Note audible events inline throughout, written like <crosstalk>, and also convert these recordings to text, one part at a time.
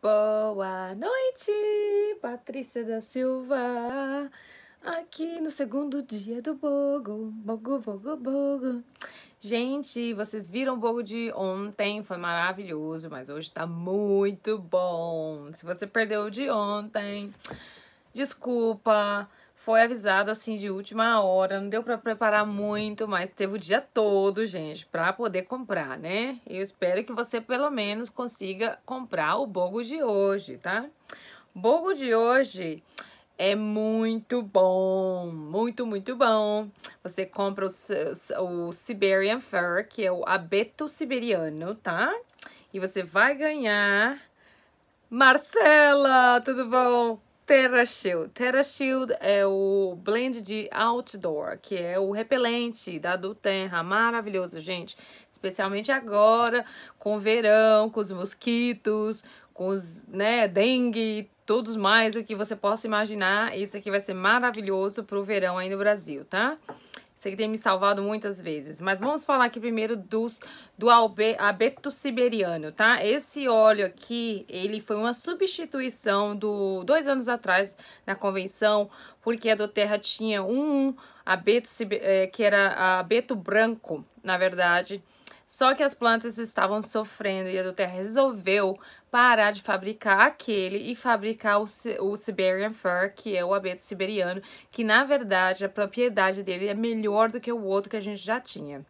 Boa noite, Patrícia da Silva. Aqui no segundo dia do Bogo. Bogo, Bogo, Bogo. Gente, vocês viram o Bogo de ontem? Foi maravilhoso, mas hoje tá muito bom. Se você perdeu o de ontem, desculpa foi avisado assim de última hora, não deu para preparar muito, mas teve o dia todo, gente, para poder comprar, né? Eu espero que você pelo menos consiga comprar o bogo de hoje, tá? bogo de hoje é muito bom, muito, muito bom. Você compra o, o Siberian Fur, que é o abeto siberiano, tá? E você vai ganhar... Marcela, tudo bom? Terra Shield. Terra Shield é o blend de outdoor, que é o repelente da Duterra. Maravilhoso, gente. Especialmente agora, com o verão, com os mosquitos, com os, né, dengue, todos mais, o que você possa imaginar. Isso aqui vai ser maravilhoso pro verão aí no Brasil, tá? Você que tem me salvado muitas vezes. Mas vamos falar aqui primeiro dos, do albe, abeto siberiano, tá? Esse óleo aqui, ele foi uma substituição do dois anos atrás na convenção, porque a do Terra tinha um, um abeto é, que era abeto branco, na verdade. Só que as plantas estavam sofrendo e a do Terra resolveu parar de fabricar aquele e fabricar o, o Siberian fur que é o abeto siberiano, que na verdade a propriedade dele é melhor do que o outro que a gente já tinha.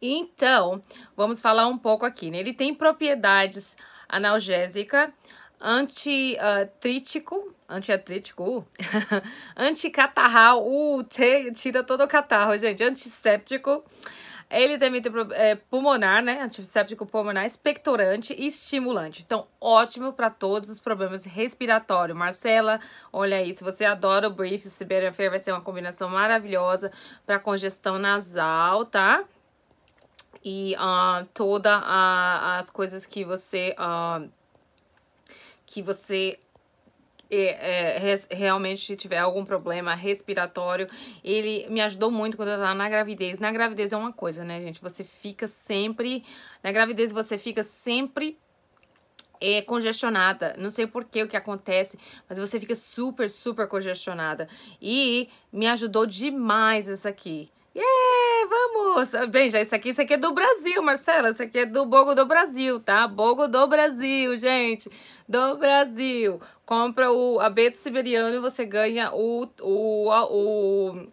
Então, vamos falar um pouco aqui, né? Ele tem propriedades analgésica, anti-trítico, ah, antiatrítico, uh, <laughs> anticatarral, uh, tira todo o catarro, gente, antisséptico, ele também tem é, pulmonar, né? Antisséptico pulmonar, expectorante e estimulante. Então, ótimo para todos os problemas respiratórios. Marcela, olha aí, se você adora o Brief, Siberian Fair vai ser uma combinação maravilhosa para congestão nasal, tá? E uh, ah, todas as coisas que você... Uh, que você realmente é, res, realmente tiver algum problema respiratório, ele me ajudou muito quando eu tava na gravidez. Na gravidez é uma coisa, né, gente? Você fica sempre. Na gravidez você fica sempre é, congestionada. Não sei por que o que acontece, mas você fica super, super congestionada. E me ajudou demais isso aqui. Yeah, vamos! Bem, já isso aqui, isso aqui é do Brasil, Marcela. Isso aqui é do Bogo do Brasil, tá? Bogo do Brasil, gente. Do Brasil compra o abeto siberiano e você ganha o, o, o,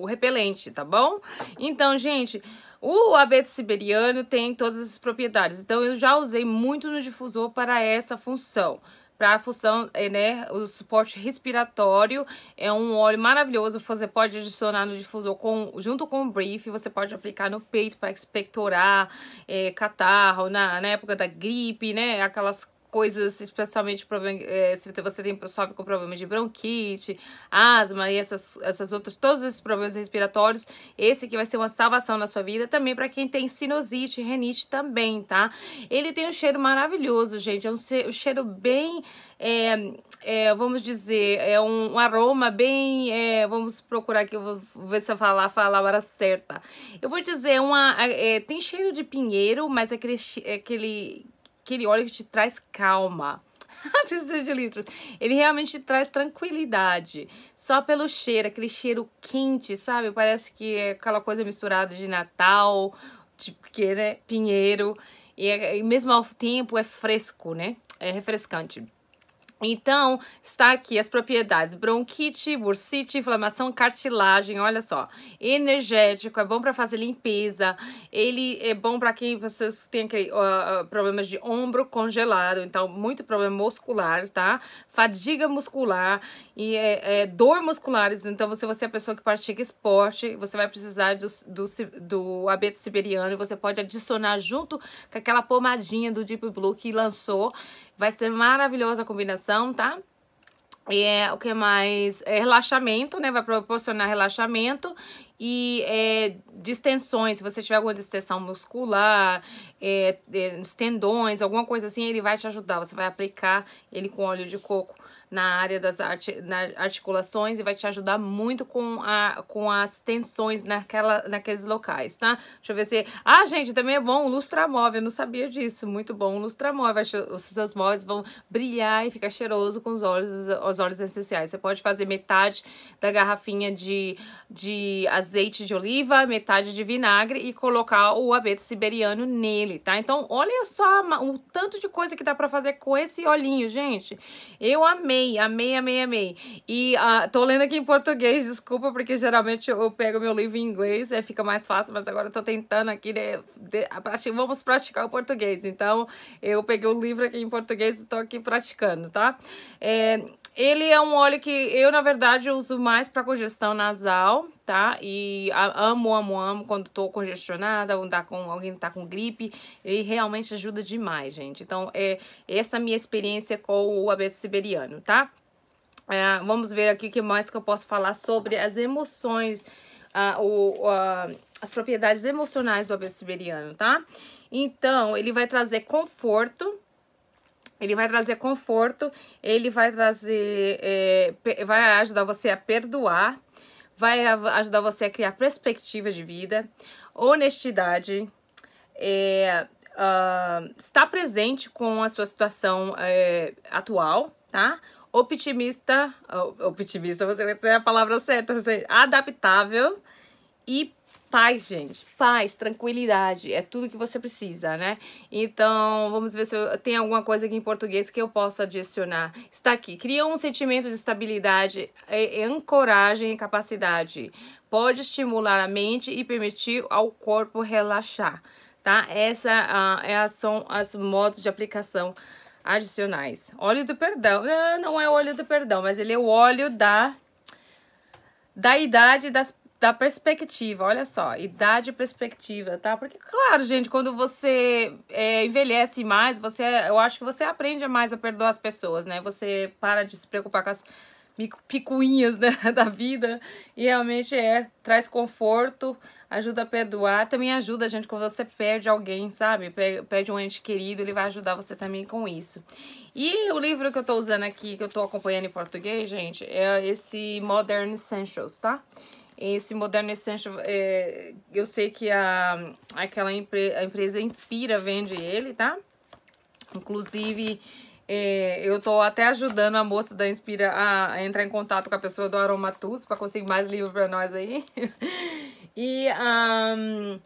o, repelente, tá bom? Então, gente, o abeto siberiano tem todas essas propriedades. Então, eu já usei muito no difusor para essa função. Para a função, é, né, o suporte respiratório, é um óleo maravilhoso, você pode adicionar no difusor com, junto com o brief, você pode aplicar no peito para expectorar é, catarro, na, na época da gripe, né, aquelas coisas, especialmente eh, se você tem sofre com problemas de bronquite, asma e essas, essas outras, todos esses problemas respiratórios, esse aqui vai ser uma salvação na sua vida. Também para quem tem sinusite, renite também, tá? Ele tem um cheiro maravilhoso, gente. É um cheiro bem é, é, vamos dizer, é um, um aroma bem, é, vamos procurar aqui, vou ver se eu falar, falar a palavra certa. Eu vou dizer, uma, tem cheiro de pinheiro, mas é é aquele, aquele aquele óleo que te traz calma. <laughs> Ah, precisa de litros. Ele realmente te traz tranquilidade. Só pelo cheiro, aquele cheiro quente, sabe? Parece que é aquela coisa misturada de Natal, tipo que né? Pinheiro. E, é, e mesmo ao tempo é fresco, né? É refrescante. Então, está aqui as propriedades: bronquite, bursite, inflamação, cartilagem, olha só. Energético, é bom para fazer limpeza. Ele é bom para quem vocês têm aquele, uh, problemas de ombro congelado, então muito problema muscular, tá? Fadiga muscular e é, é, dor musculares. Então, se você é a pessoa que pratica esporte, você vai precisar do, do, do abeto siberiano e você pode adicionar junto com aquela pomadinha do Deep Blue que lançou Vai ser maravilhosa a combinação, tá? E é o que mais? É relaxamento, né? Vai proporcionar relaxamento e é, distensões. Se você tiver alguma distensão muscular, é, é, nos tendões, alguma coisa assim, ele vai te ajudar. Você vai aplicar ele com óleo de coco na área das arti articulações e vai te ajudar muito com, a, com as tensões naquela, naqueles locais, tá? Deixa eu ver se... Ah, gente, também é bom o lustramóvel, eu não sabia disso. Muito bom o lustramóvel. Os seus móveis vão brilhar e ficar cheiroso com os olhos, os olhos essenciais. Você pode fazer metade da garrafinha de, de azeite de oliva, metade de vinagre e colocar o abeto siberiano nele, tá? Então, olha só o tanto de coisa que dá pra fazer com esse olhinho, gente. Eu amei amei, amei, amei, amei. E uh, tô lendo aqui em português, desculpa, porque geralmente eu pego meu livro em inglês, é, fica mais fácil, mas agora eu tô tentando aqui, de, vamos praticar o português. Então, eu peguei o livro aqui em português e tô aqui praticando, tá? É, ele é um óleo que eu, na verdade, uso mais para congestão nasal, tá? E amo, amo, amo quando tô congestionada, ou tá com, alguém tá com gripe. Ele realmente ajuda demais, gente. Então, é essa é minha experiência com o abeto siberiano, tá? É, vamos ver aqui o que mais que eu posso falar sobre as emoções, o, as propriedades emocionais do abeto siberiano, tá? Então, ele vai trazer conforto, ele vai trazer conforto, ele vai trazer, é, vai ajudar você a perdoar, vai ajudar você a criar perspectiva de vida, honestidade, é, uh, estar presente com a sua situação é, atual, tá? Optimista, optimista, você vai ter a palavra certa, adaptável e paz, gente. Paz, tranquilidade, é tudo que você precisa, né? Então, vamos ver se eu, tem alguma coisa aqui em português que eu possa adicionar. Está aqui. Cria um sentimento de estabilidade, é, é, ancoragem e capacidade. Pode estimular a mente e permitir ao corpo relaxar, tá? Essa uh, é são as modos de aplicação adicionais. Óleo do perdão. Não, ah, não é óleo do perdão, mas ele é o óleo da da idade das da perspectiva, olha só, idade e perspectiva, tá? Porque, claro, gente, quando você é, envelhece mais, você, eu acho que você aprende mais a perdoar as pessoas, né? Você para de se preocupar com as picuinhas <laughs> né, da vida e realmente é, traz conforto, ajuda a perdoar, também ajuda a gente quando você perde alguém, sabe? Perde um ente querido, ele vai ajudar você também com isso. E o livro que eu tô usando aqui, que eu tô acompanhando em português, gente, é esse Modern Essentials, tá? Esse Moderno Essential, é, eu sei que a, aquela empre, a empresa Inspira vende ele, tá? Inclusive, é, eu tô até ajudando a moça da Inspira a, a entrar em contato com a pessoa do Aromatus para conseguir mais livro para nós aí. <laughs> e um,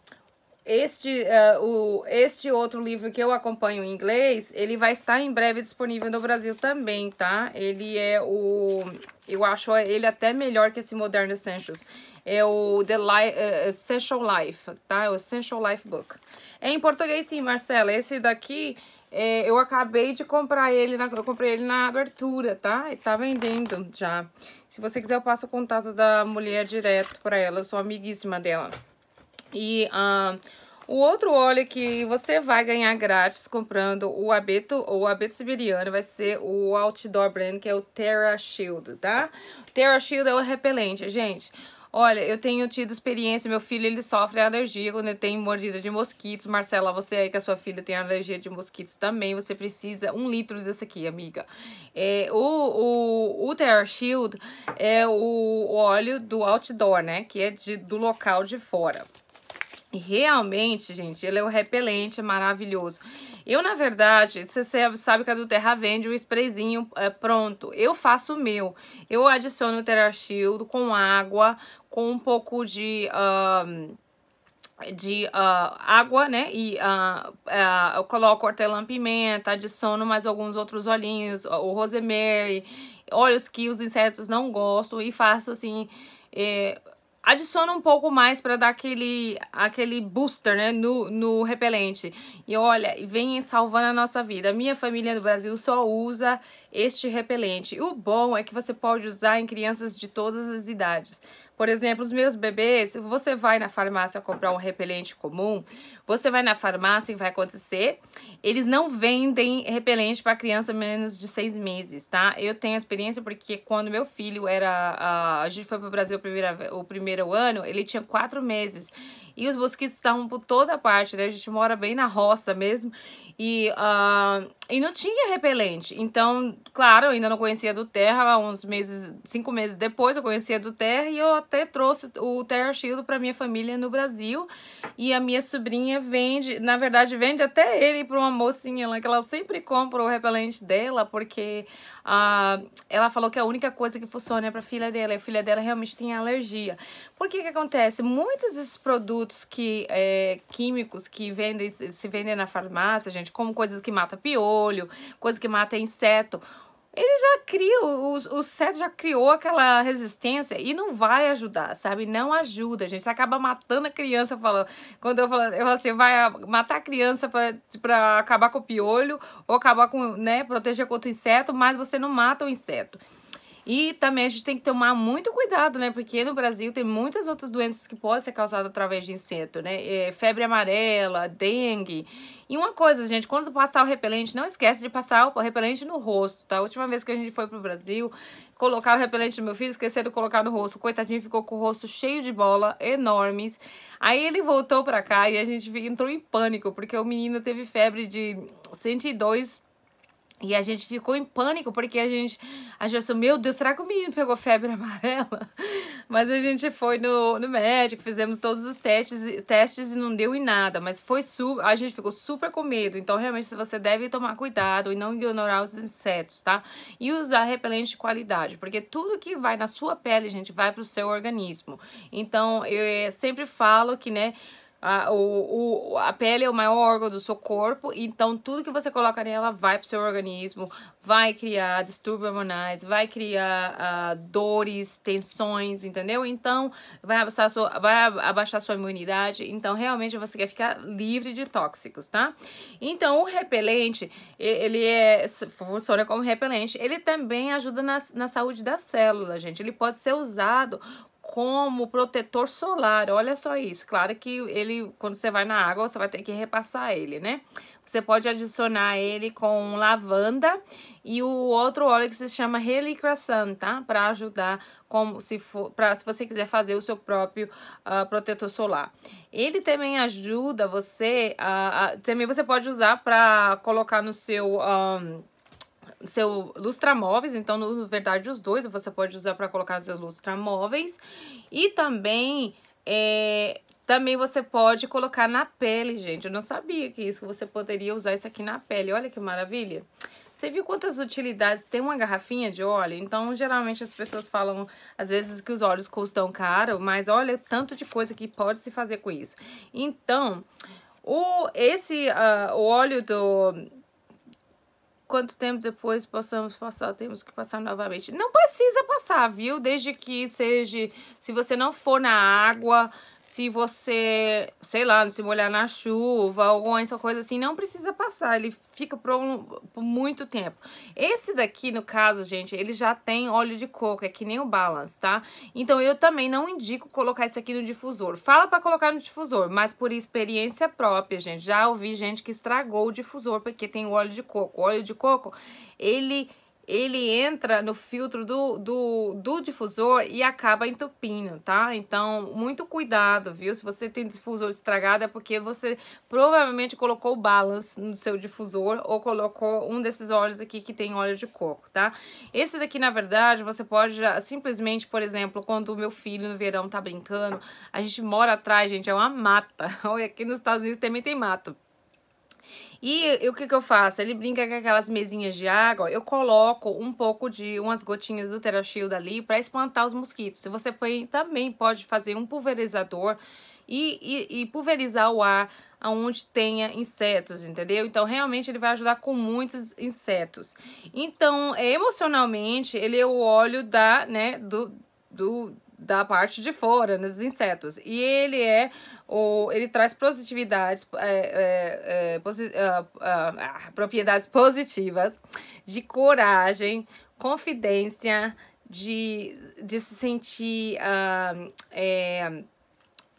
este, uh, o, este outro livro que eu acompanho em inglês, ele vai estar em breve disponível no Brasil também, tá? Ele é o... Eu acho ele até melhor que esse Modern Essentials. É o The Life, uh, é, é, Essential Life, tá? É o Essential Life Book. É em português sim, Marcela. Esse daqui, é, eu acabei de comprar ele, na, eu comprei ele na abertura, tá? E tá vendendo já. Se você quiser, eu passo o contato da mulher direto pra ela. Eu sou amiguíssima dela. E o outro óleo que você vai ganhar grátis comprando o abeto, o abeto siberiano, vai ser o Outdoor brand que é o Terra Shield, tá? Terra Shield é o repelente, gente. Olha, eu tenho tido experiência, meu filho ele sofre alergia quando ele tem mordida de mosquitos. Marcela, você aí que a é sua filha tem alergia de mosquitos também, você precisa um litro desse aqui, amiga. É, o, o, o Terra Shield é o óleo do outdoor, né, que é de, do local de fora. Realmente, gente, ele é o repelente maravilhoso. Eu, na verdade, você sabe que a do Terra vende o sprayzinho é, pronto. Eu faço o meu. Eu adiciono o Terra Shield com água, com um pouco de... de uh, água, né? E uh, uh, eu coloco hortelã-pimenta, adiciono mais alguns outros olhinhos, o rosemary, olhos que os insetos não gostam e faço assim... É, adiciona um pouco mais para dar aquele, aquele booster, né, no, no repelente. E olha, vem salvando a nossa vida. minha família no Brasil só usa este repelente. E o bom é que você pode usar em crianças de todas as idades. Por exemplo, os meus bebês, você vai na farmácia comprar um repelente comum, você vai na farmácia e vai acontecer, eles não vendem repelente para criança menos de seis meses, tá? Eu tenho experiência porque quando meu filho era, a gente foi para o Brasil o primeiro ano, ele tinha quatro meses e os mosquitos estavam por toda parte, né? A gente mora bem na roça mesmo e uh, e não tinha repelente. Então, claro, eu ainda não conhecia do Terra. Uns meses, cinco meses depois, eu conhecia do Terra e eu até trouxe o Terra Shield para minha família no Brasil. E a minha sobrinha vende, na verdade, vende até ele para uma mocinha lá que ela sempre compra o repelente dela, porque ela falou que a única coisa que funciona é para a filha dela, e a filha dela realmente tem alergia. Por que que acontece? Muitos desses produtos que, é, químicos que vendem, se vendem na farmácia, gente, como coisas que matam piolho, coisas que matam inseto, ele já cria, o, o Seth já criou aquela resistência e não vai ajudar, sabe? Não ajuda, gente. Você acaba matando a criança falando. Quando eu falo, eu falo assim, vai ah, matar a criança para acabar com o piolho ou acabar com, né, proteger contra o inseto, mas você não mata o inseto. E também a gente tem que tomar muito cuidado, né? Porque no Brasil tem muitas outras doenças que podem ser causadas através de inseto, né? É, febre amarela, dengue. E uma coisa, gente, quando passar o repelente, não esquece de passar o repelente no rosto, tá? A última vez que a gente foi pro Brasil, colocaram o repelente no meu filho, esqueceram de colocar no rosto. Coitadinho, ficou com o rosto cheio de bola, enormes. Aí ele voltou pra cá e a gente entrou em pânico, porque o menino teve febre de 102 e a gente ficou em pânico, porque a gente achou assim, meu Deus, será que o menino pegou febre <laughs> amarela? Mas a gente foi no, no médico, fizemos todos os testes, testes e não deu em nada. Mas foi super, a gente ficou super com medo. Então, realmente, você deve tomar cuidado e não ignorar os insetos, tá? E usar repelente de qualidade, porque tudo que vai na sua pele, gente, vai pro seu organismo. Então, eu eh, sempre falo que, né a, o, o, a pele é o maior órgão do seu corpo, então tudo que você coloca nela vai pro seu organismo, vai criar distúrbios hormonais, vai criar uh, dores, tensões, entendeu? Então vai abaixar, sua, vai abaixar sua imunidade, então realmente você quer ficar livre de tóxicos, tá? Então o repelente, ele é, funciona como repelente, ele também ajuda na, na saúde das células, gente. Ele pode ser usado como protetor solar. Olha só isso. Claro que ele, quando você vai na água, você vai ter que repassar ele, né? Você pode adicionar ele com lavanda e o outro óleo que se chama Relicrasan, tá? Para ajudar como se for, para se você quiser fazer o seu próprio uh, protetor solar. Ele também ajuda você a, também você pode usar para colocar no seu um, seu lustramóveis, então na verdade os dois você pode usar para colocar seus lustramóveis e também é, também você pode colocar na pele, gente. Eu não sabia que isso você poderia usar isso aqui na pele. Olha que maravilha. Você viu quantas utilidades tem uma garrafinha de óleo? Então, geralmente as pessoas falam, às vezes, que os óleos custam caro, mas olha o tanto de coisa que pode se fazer com isso. Então, o, esse uh, o óleo do, quanto tempo depois possamos passar, temos que passar novamente. Não precisa passar, viu? Desde que seja, se você não for na água, se você, sei lá, se molhar na chuva ou alguma coisa assim, não precisa passar, ele fica por, um, por, muito tempo. Esse daqui, no caso, gente, ele já tem óleo de coco, é que nem o Balance, tá? Então eu também não indico colocar esse aqui no difusor. Fala para colocar no difusor, mas por experiência própria, gente. Já ouvi gente que estragou o difusor porque tem o óleo de coco. O óleo de coco, ele ele entra no filtro do, do, do, difusor e acaba entupindo, tá? Então, muito cuidado, viu? Se você tem difusor estragado é porque você provavelmente colocou balance no seu difusor ou colocou um desses óleos aqui que tem óleo de coco, tá? Esse daqui, na verdade, você pode simplesmente, por exemplo, quando o meu filho no verão tá brincando, a gente mora atrás, gente, é uma mata. <laughs> Olha, aqui nos Estados Unidos também tem mato e o que, que eu faço? Ele brinca com aquelas mesinhas de água, eu coloco um pouco de umas gotinhas do TeraShield ali para espantar os mosquitos. Se você põe, também pode fazer um pulverizador e, e, e pulverizar o ar aonde tenha insetos, entendeu? Então, realmente, ele vai ajudar com muitos insetos. Então, emocionalmente, ele é o óleo da, né, do, do da parte de fora, né, dos insetos. E ele é o, ele traz positividades, é, é, é posi ah, ah, ah, propriedades positivas de coragem, confidência, de, de se sentir uh,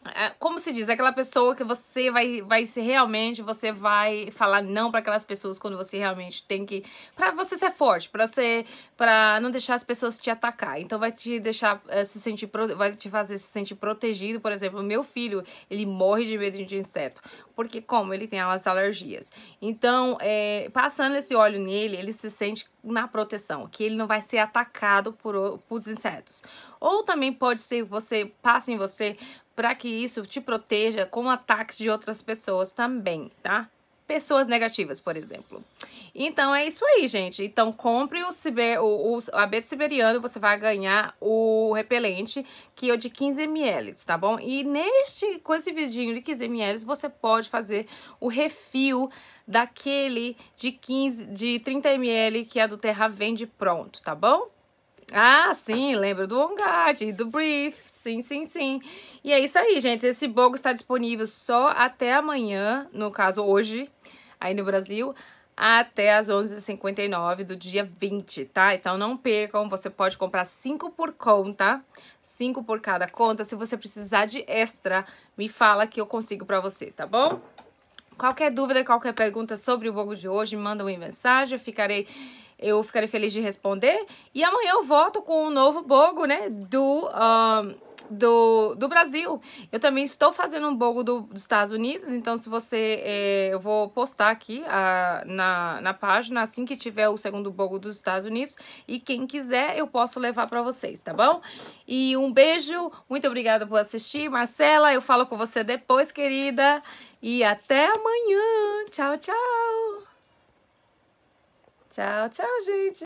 é, como se diz, é aquela pessoa que você vai, vai se realmente, você vai falar não para aquelas pessoas quando você realmente tem que, para você ser forte, para ser, para não deixar as pessoas te atacar. Então vai te deixar eh, se sentir, vai te fazer se sentir protegido. Por exemplo, meu filho, ele morre de medo de inseto, porque como ele tem as alergias. Então, é, passando esse óleo nele, ele se sente na proteção, que ele não vai ser atacado por, por insetos. Ou também pode ser você passa em você para que isso te proteja com ataques de outras pessoas também, tá? pessoas negativas, por exemplo. Então é isso aí, gente. Então compre o, ciber, o, o abeto siberiano, você vai ganhar o repelente, que é de 15 ml, tá bom? E neste, com esse vidinho de 15 ml, você pode fazer o refil daquele de 15, de 30 ml que a do Terra vende pronto, tá bom? Ah, sim, lembro do Ongard e do Brief. Sim, sim, sim. E é isso aí, gente. Esse bogo está disponível só até amanhã, no caso hoje, aí no Brasil, até as 11h59 do dia 20, tá? Então não percam, você pode comprar 5 por conta, 5 por cada conta. Se você precisar de extra, me fala que eu consigo para você, tá bom? Qualquer dúvida, qualquer pergunta sobre o bogo de hoje, manda uma mensagem, eu ficarei eu ficarei feliz de responder. E amanhã eu volto com um novo bogo, né, do... Um, do, do Brasil. Eu também estou fazendo um bogo do, dos Estados Unidos, então se você... É, eu vou postar aqui a, na, na página assim que tiver o segundo bogo dos Estados Unidos e quem quiser eu posso levar para vocês, tá bom? E um beijo, muito obrigada por assistir. Marcela, eu falo com você depois, querida. E até amanhã. Tchau, tchau. Tchau, tchau, gente.